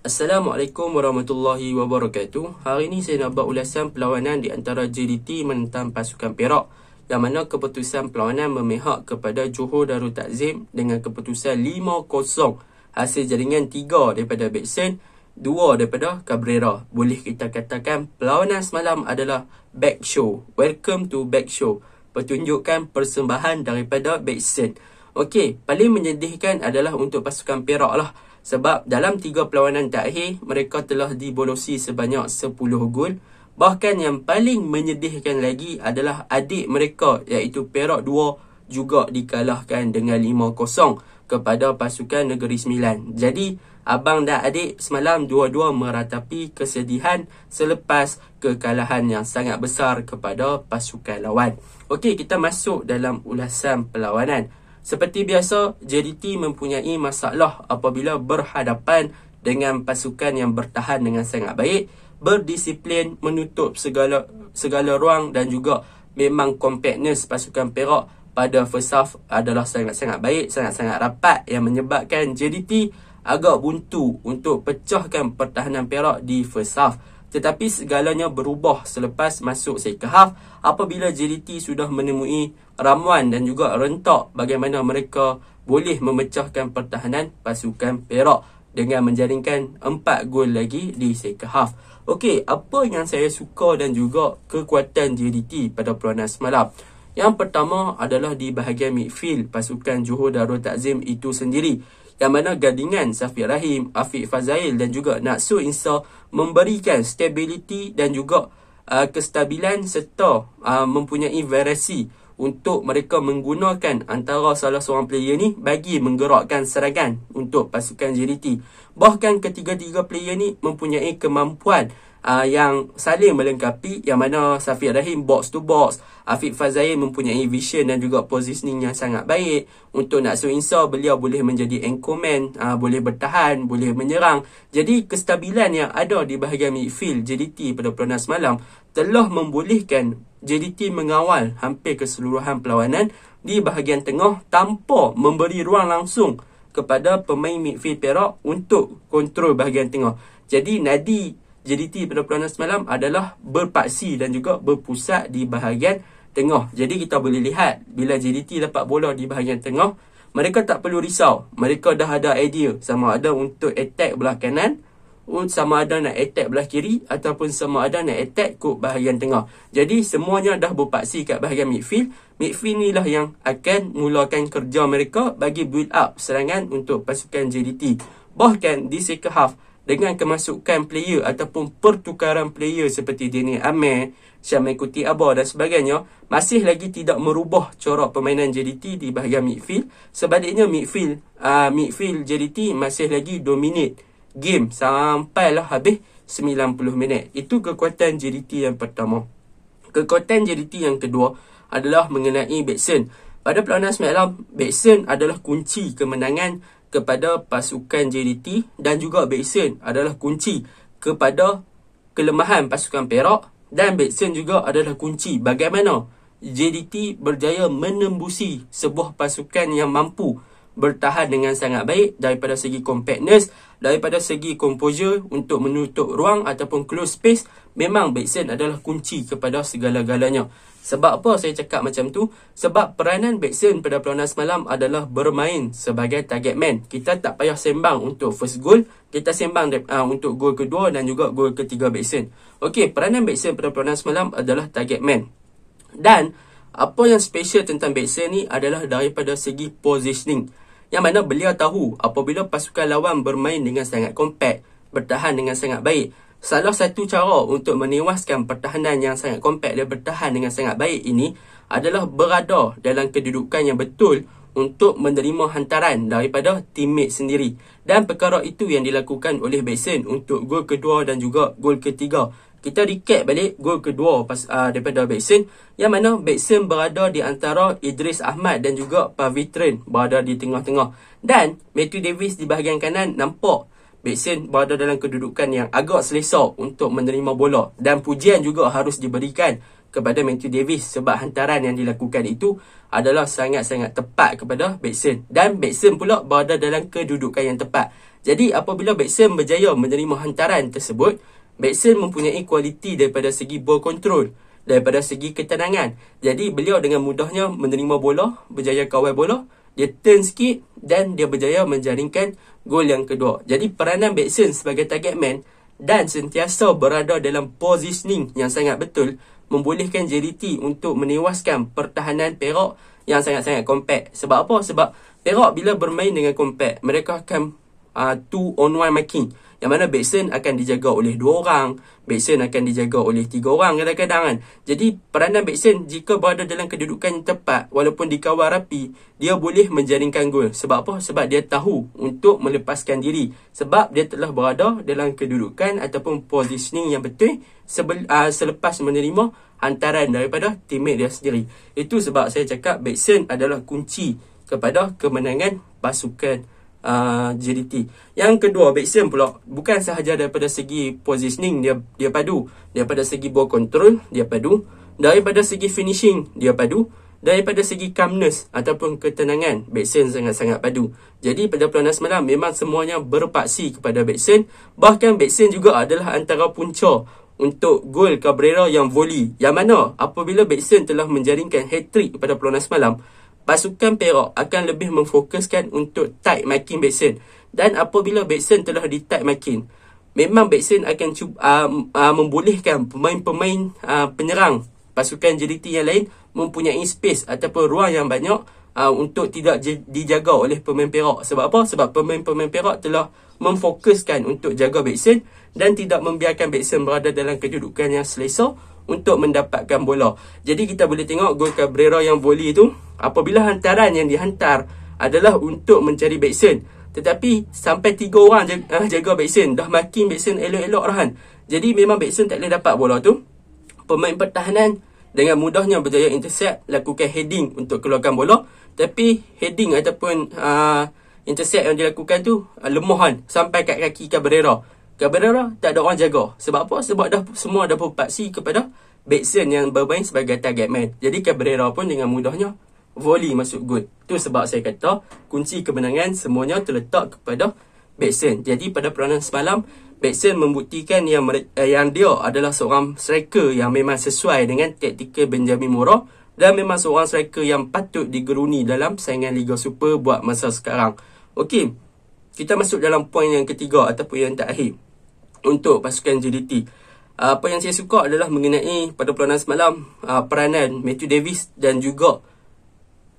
Assalamualaikum warahmatullahi wabarakatuh. Hari ini saya nak buat ulasan perlawanan di antara JDT menentang pasukan Perak yang mana keputusan perlawanan memihak kepada Johor Darul Takzim dengan keputusan 5-0 hasil jaringan 3 daripada Bateson, 2 daripada Cabrera. Boleh kita katakan perlawanan semalam adalah back show. Welcome to back show. Pertunjukkan persembahan daripada Bateson. Okey, paling menyedihkan adalah untuk pasukan Perak lah. Sebab dalam tiga perlawanan terakhir, mereka telah dibonusi sebanyak 10 gol. Bahkan yang paling menyedihkan lagi adalah adik mereka iaitu Perak 2 juga dikalahkan dengan 5-0 kepada pasukan Negeri Sembilan. Jadi, abang dan adik semalam dua-dua meratapi kesedihan selepas kekalahan yang sangat besar kepada pasukan lawan. Okey, kita masuk dalam ulasan perlawanan. Seperti biasa, JDT mempunyai masalah apabila berhadapan dengan pasukan yang bertahan dengan sangat baik, berdisiplin menutup segala segala ruang dan juga memang compactness pasukan Perak pada first half adalah sangat-sangat baik, sangat-sangat rapat yang menyebabkan JDT agak buntu untuk pecahkan pertahanan Perak di first half tetapi segalanya berubah selepas masuk second apabila JDT sudah menemui ramuan dan juga rentak bagaimana mereka boleh memecahkan pertahanan pasukan Perak dengan menjaringkan 4 gol lagi di second Okey, apa yang saya suka dan juga kekuatan JDT pada perlawanan semalam? Yang pertama adalah di bahagian midfield pasukan Johor Darul Takzim itu sendiri yang mana gandingan Safiq Rahim, Afiq Fazail dan juga Natsu Insa memberikan stability dan juga uh, kestabilan serta uh, mempunyai variasi untuk mereka menggunakan antara salah seorang player ni bagi menggerakkan serangan untuk pasukan JDT. Bahkan ketiga-tiga player ni mempunyai kemampuan uh, yang saling melengkapi yang mana Safiq Rahim box to box Afiq Fazain mempunyai vision dan juga positioning yang sangat baik untuk nak so beliau boleh menjadi anchorman uh, boleh bertahan boleh menyerang jadi kestabilan yang ada di bahagian midfield JDT pada pelonas malam telah membolehkan JDT mengawal hampir keseluruhan perlawanan di bahagian tengah tanpa memberi ruang langsung kepada pemain midfield Perak untuk kontrol bahagian tengah. Jadi Nadi JDT pada perlawanan semalam adalah berpaksi dan juga berpusat di bahagian tengah. Jadi kita boleh lihat bila JDT dapat bola di bahagian tengah, mereka tak perlu risau. Mereka dah ada idea sama ada untuk attack belah kanan, sama ada nak attack belah kiri ataupun sama ada nak attack ke bahagian tengah. Jadi semuanya dah berpaksi kat bahagian midfield. Midfield ni lah yang akan mulakan kerja mereka bagi build up serangan untuk pasukan JDT. Bahkan di second half, dengan kemasukan player ataupun pertukaran player seperti Dini Amir, Syah Mekuti Abah dan sebagainya, masih lagi tidak merubah corak permainan JDT di bahagian midfield. Sebaliknya midfield uh, midfield JDT masih lagi dominate game sampailah habis 90 minit. Itu kekuatan JDT yang pertama. Kekuatan JDT yang kedua adalah mengenai Bateson. Pada perlawanan semalam, Bateson adalah kunci kemenangan kepada pasukan JDT dan juga Bateson adalah kunci kepada kelemahan pasukan Perak dan Bateson juga adalah kunci bagaimana JDT berjaya menembusi sebuah pasukan yang mampu bertahan dengan sangat baik daripada segi compactness, daripada segi composure untuk menutup ruang ataupun close space, memang backsend adalah kunci kepada segala-galanya. Sebab apa saya cakap macam tu? Sebab peranan backsend pada perlawanan semalam adalah bermain sebagai target man. Kita tak payah sembang untuk first goal, kita sembang uh, untuk gol kedua dan juga gol ketiga backsend. Okey, peranan backsend pada perlawanan semalam adalah target man. Dan apa yang special tentang Batson ni adalah daripada segi positioning yang mana beliau tahu apabila pasukan lawan bermain dengan sangat kompak, bertahan dengan sangat baik, salah satu cara untuk menewaskan pertahanan yang sangat kompak dan bertahan dengan sangat baik ini adalah berada dalam kedudukan yang betul untuk menerima hantaran daripada teammate sendiri. Dan perkara itu yang dilakukan oleh Besen untuk gol kedua dan juga gol ketiga kita recap balik gol kedua pas uh, daripada Bateson yang mana Bateson berada di antara Idris Ahmad dan juga Pavitren berada di tengah-tengah dan Matthew Davis di bahagian kanan nampak Bateson berada dalam kedudukan yang agak selesa untuk menerima bola dan pujian juga harus diberikan kepada Matthew Davis sebab hantaran yang dilakukan itu adalah sangat-sangat tepat kepada Bateson dan Bateson pula berada dalam kedudukan yang tepat jadi apabila Bateson berjaya menerima hantaran tersebut Maxwell mempunyai kualiti daripada segi ball control daripada segi ketenangan. Jadi beliau dengan mudahnya menerima bola, berjaya kawal bola, dia turn sikit dan dia berjaya menjaringkan gol yang kedua. Jadi peranan Batson sebagai target man dan sentiasa berada dalam positioning yang sangat betul membolehkan JDT untuk menewaskan pertahanan Perak yang sangat-sangat compact. Sebab apa? Sebab Perak bila bermain dengan compact, mereka akan uh, ah, two on one marking yang mana backsend akan dijaga oleh dua orang backsend akan dijaga oleh tiga orang kadang-kadang kan jadi peranan backsend jika berada dalam kedudukan yang tepat walaupun dikawal rapi dia boleh menjaringkan gol sebab apa sebab dia tahu untuk melepaskan diri sebab dia telah berada dalam kedudukan ataupun positioning yang betul sebel, uh, selepas menerima hantaran daripada teammate dia sendiri itu sebab saya cakap backsend adalah kunci kepada kemenangan pasukan JDT. Uh, yang kedua, Bexen pula bukan sahaja daripada segi positioning dia dia padu, daripada segi ball control dia padu, daripada segi finishing dia padu, daripada segi calmness ataupun ketenangan Bexen sangat-sangat padu. Jadi pada perlawanan semalam memang semuanya berpaksi kepada Bexen. bahkan Bexen juga adalah antara punca untuk gol Cabrera yang voli. Yang mana apabila Bexen telah menjaringkan hat-trick pada perlawanan semalam, pasukan Perak akan lebih memfokuskan untuk tight marking Batson dan apabila Batson telah di tight marking memang Batson akan cuba uh, uh, membolehkan pemain-pemain uh, penyerang pasukan JDT yang lain mempunyai space ataupun ruang yang banyak uh, untuk tidak dijaga oleh pemain Perak sebab apa sebab pemain-pemain Perak telah memfokuskan untuk jaga Batson dan tidak membiarkan Batson berada dalam kedudukan yang selesa untuk mendapatkan bola. Jadi kita boleh tengok gol Cabrera yang voli tu apabila hantaran yang dihantar adalah untuk mencari Bateson. Tetapi sampai tiga orang eh, jaga, jaga Bateson. Dah makin Bateson elok-elok lah Jadi memang Bateson tak boleh dapat bola tu. Pemain pertahanan dengan mudahnya berjaya intercept lakukan heading untuk keluarkan bola. Tapi heading ataupun uh, intercept yang dilakukan tu uh, lemah kan. sampai kat kaki Cabrera. Cabrera tak ada orang jaga. Sebab apa? Sebab dah semua dah berpaksi kepada Batson yang bermain sebagai target man. Jadi Cabrera pun dengan mudahnya volley masuk gol. Tu sebab saya kata kunci kemenangan semuanya terletak kepada Batson. Jadi pada peranan semalam, Batson membuktikan yang, eh, yang dia adalah seorang striker yang memang sesuai dengan taktika Benjamin Moura dan memang seorang striker yang patut digeruni dalam saingan Liga Super buat masa sekarang. Okey, kita masuk dalam poin yang ketiga ataupun yang terakhir untuk pasukan JDT. Apa yang saya suka adalah mengenai pada perlawanan semalam uh, peranan Matthew Davis dan juga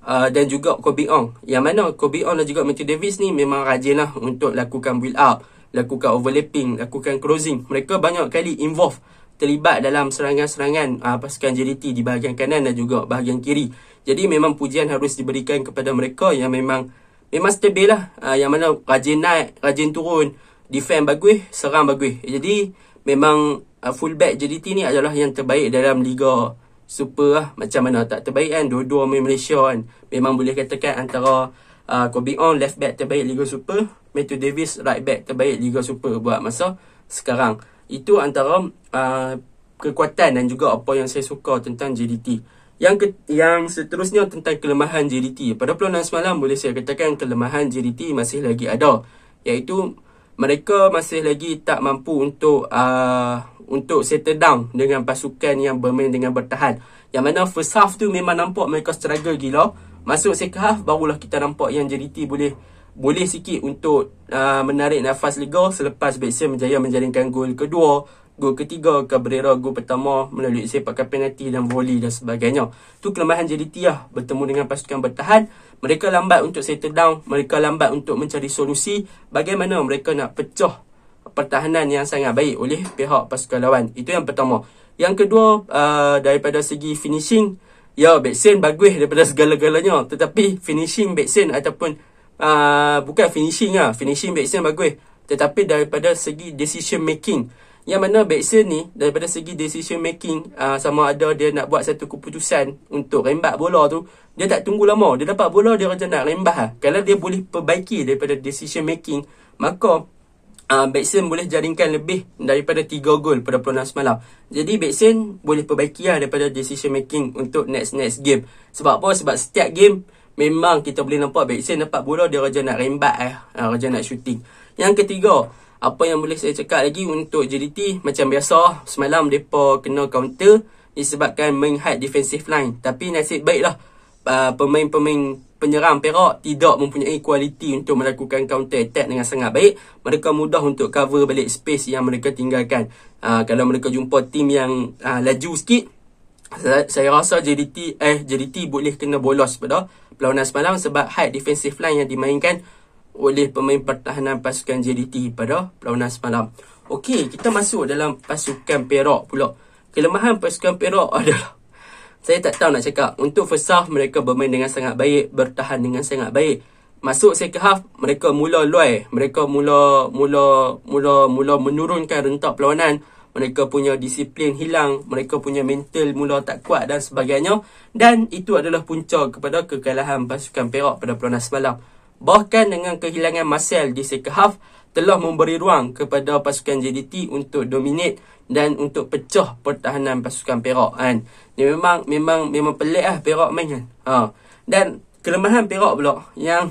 uh, dan juga Kobe Ong. Yang mana Kobe Ong dan juga Matthew Davis ni memang rajinlah untuk lakukan build up, lakukan overlapping, lakukan closing. Mereka banyak kali involve terlibat dalam serangan-serangan uh, pasukan JDT di bahagian kanan dan juga bahagian kiri. Jadi memang pujian harus diberikan kepada mereka yang memang memang stabil lah. yang mana rajin naik, rajin turun defend bagus, serang bagus. Jadi memang uh, fullback JDT ni adalah yang terbaik dalam liga super lah. Macam mana tak terbaik kan. Dua-dua main Malaysia kan. Memang boleh katakan antara uh, Kobe On left back terbaik liga super. Matthew Davis right back terbaik liga super buat masa sekarang. Itu antara uh, kekuatan dan juga apa yang saya suka tentang JDT. Yang ke, yang seterusnya tentang kelemahan JDT. Pada peluang semalam boleh saya katakan kelemahan JDT masih lagi ada. Iaitu mereka masih lagi tak mampu untuk uh, untuk settle down dengan pasukan yang bermain dengan bertahan. Yang mana first half tu memang nampak mereka struggle gila. Masuk second half barulah kita nampak yang JDT boleh boleh sikit untuk uh, menarik nafas legal selepas Bexel berjaya menjaringkan gol kedua, gol ketiga, Cabrera gol pertama melalui sepakan penalti dan volley dan sebagainya. Tu kelemahan JDT lah bertemu dengan pasukan bertahan. Mereka lambat untuk settle down, mereka lambat untuk mencari solusi bagaimana mereka nak pecah pertahanan yang sangat baik oleh pihak pasukan lawan. Itu yang pertama. Yang kedua, uh, daripada segi finishing, ya Bexen bagus daripada segala-galanya tetapi finishing Bexen ataupun uh, bukan finishing lah, finishing Bexen bagus tetapi daripada segi decision making yang mana Bexel ni daripada segi decision making uh, sama ada dia nak buat satu keputusan untuk rembat bola tu dia tak tunggu lama dia dapat bola dia rasa nak rembat lah. kalau dia boleh perbaiki daripada decision making maka uh, ah, Bexel boleh jaringkan lebih daripada 3 gol pada perlawanan semalam jadi Bexel boleh perbaiki lah daripada decision making untuk next next game sebab apa sebab setiap game memang kita boleh nampak Bexel dapat bola dia rasa nak rembat eh uh, ah, rasa nak shooting yang ketiga apa yang boleh saya cakap lagi untuk JDT macam biasa semalam mereka kena counter disebabkan menghad defensive line tapi nasib baiklah uh, pemain-pemain penyerang Perak tidak mempunyai kualiti untuk melakukan counter attack dengan sangat baik mereka mudah untuk cover balik space yang mereka tinggalkan uh, kalau mereka jumpa tim yang uh, laju sikit saya rasa JDT eh JDT boleh kena bolos pada perlawanan semalam sebab high defensive line yang dimainkan oleh pemain pertahanan pasukan JDT pada perlawanan semalam. Okey, kita masuk dalam pasukan Perak pula. Kelemahan pasukan Perak adalah saya tak tahu nak cakap. Untuk first half, mereka bermain dengan sangat baik, bertahan dengan sangat baik. Masuk second half, mereka mula luai. Mereka mula, mula, mula, mula menurunkan rentak perlawanan. Mereka punya disiplin hilang. Mereka punya mental mula tak kuat dan sebagainya. Dan itu adalah punca kepada kekalahan pasukan Perak pada perlawanan semalam. Bahkan dengan kehilangan Marcel di second half telah memberi ruang kepada pasukan JDT untuk dominate dan untuk pecah pertahanan pasukan Perak kan. Dia memang memang memang pelik lah Perak main kan. Ha. Dan kelemahan Perak pula yang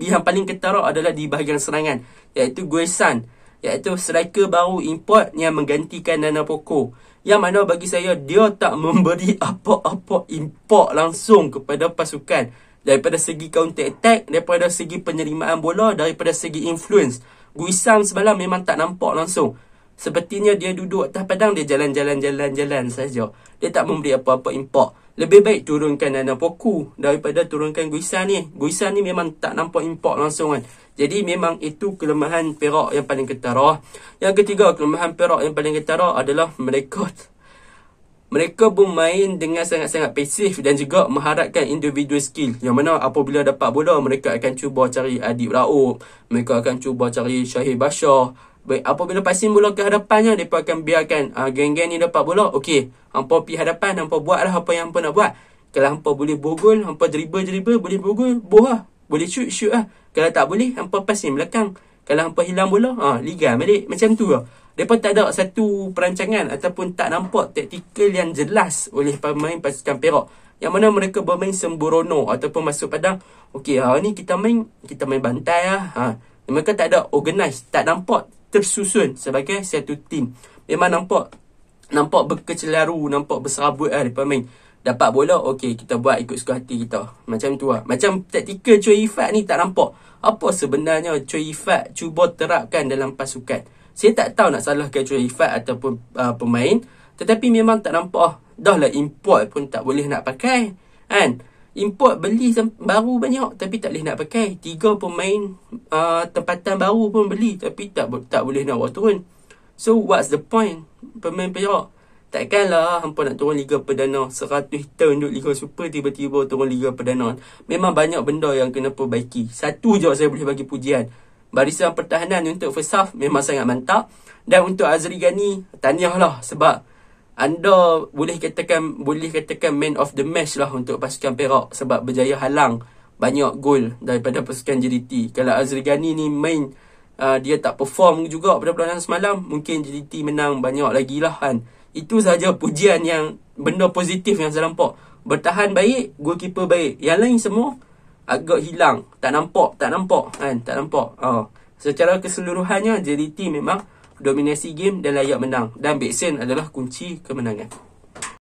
yang paling ketara adalah di bahagian serangan iaitu guisan iaitu striker baru import yang menggantikan Nana Poko. Yang mana bagi saya dia tak memberi apa-apa import langsung kepada pasukan daripada segi counter attack daripada segi penerimaan bola daripada segi influence Guisang semalam memang tak nampak langsung sepertinya dia duduk atas padang dia jalan-jalan jalan-jalan saja dia tak memberi apa-apa impak lebih baik turunkan Nana Poku daripada turunkan Guisan ni. Guisan ni memang tak nampak import langsung kan. Jadi memang itu kelemahan Perak yang paling ketara. Yang ketiga, kelemahan Perak yang paling ketara adalah mereka mereka bermain dengan sangat-sangat pasif dan juga mengharapkan individual skill yang mana apabila dapat bola mereka akan cuba cari Adib Raup mereka akan cuba cari Syahir Bashar Baik, apabila passing bola ke hadapannya, mereka akan biarkan uh, geng-geng ni dapat bola. Okey, hampa pergi hadapan, hampa buatlah apa yang hampa nak buat. Kalau hampa boleh bogol, hampa dribble-dribble, boleh bogol, boh lah. Boleh shoot-shoot lah. Kalau tak boleh, hampa passing belakang. Kalau hampa hilang bola, ha, uh, balik. Macam tu lah. Mereka tak ada satu perancangan ataupun tak nampak taktikal yang jelas oleh pemain pasukan Perak. Yang mana mereka bermain sembrono ataupun masuk padang. Okey, hari ah, ni kita main, kita main bantai lah. Ha. Mereka tak ada organis, tak nampak tersusun sebagai satu tim. Memang nampak nampak berkecelaru, nampak berserabut lah mereka main. Dapat bola, okey kita buat ikut suka hati kita. Macam tu lah. Macam taktikal Cui Ifat ni tak nampak. Apa sebenarnya Cui Ifat cuba terapkan dalam pasukan? saya tak tahu nak salahkan cuaca ifat ataupun uh, pemain tetapi memang tak nampak oh, dah lah import pun tak boleh nak pakai kan import beli baru banyak tapi tak boleh nak pakai tiga pemain uh, tempatan baru pun beli tapi tak tak boleh nak bawa turun so what's the point pemain Perak Takkanlah hampa nak turun Liga Perdana 100 tahun duduk Liga Super tiba-tiba turun Liga Perdana. Memang banyak benda yang kena perbaiki. Satu je saya boleh bagi pujian barisan pertahanan untuk first half memang sangat mantap dan untuk Azri Ghani lah sebab anda boleh katakan boleh katakan man of the match lah untuk pasukan Perak sebab berjaya halang banyak gol daripada pasukan JDT. Kalau Azri Ghani ni main uh, dia tak perform juga pada perlawanan semalam, mungkin JDT menang banyak lagi lah kan. Itu sahaja pujian yang benda positif yang saya nampak. Bertahan baik, goalkeeper baik. Yang lain semua agak hilang tak nampak tak nampak kan tak nampak oh. secara keseluruhannya JDT memang dominasi game dan layak menang dan Bexen adalah kunci kemenangan